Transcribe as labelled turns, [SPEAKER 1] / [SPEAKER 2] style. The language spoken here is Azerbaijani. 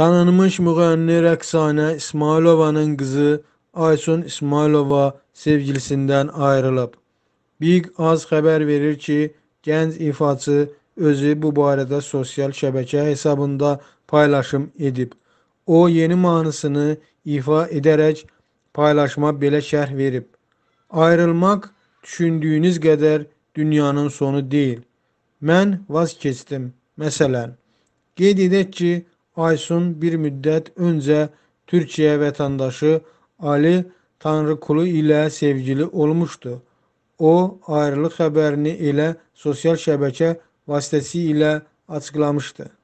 [SPEAKER 1] Tanınmış müğənni rəqsanə İsmayılovanın qızı Aysun İsmayılova sevgilisindən ayrılıb. Big Az xəbər verir ki, gənc ifaçı özü bu barədə sosial şəbəkə hesabında paylaşım edib. O, yeni mahnısını ifa edərək paylaşma belə şərh verib. Ayrılmaq düşündüyünüz qədər dünyanın sonu deyil. Mən vaz keçdim. Məsələn, qeyd edək ki, Aysun bir müddət öncə Türkiyə vətəndaşı Ali Tanrıkulu ilə sevgili olmuşdu. O, ayrılıq xəbərini ile sosyal şəbəkə vasitəsilə açıqlamışdı.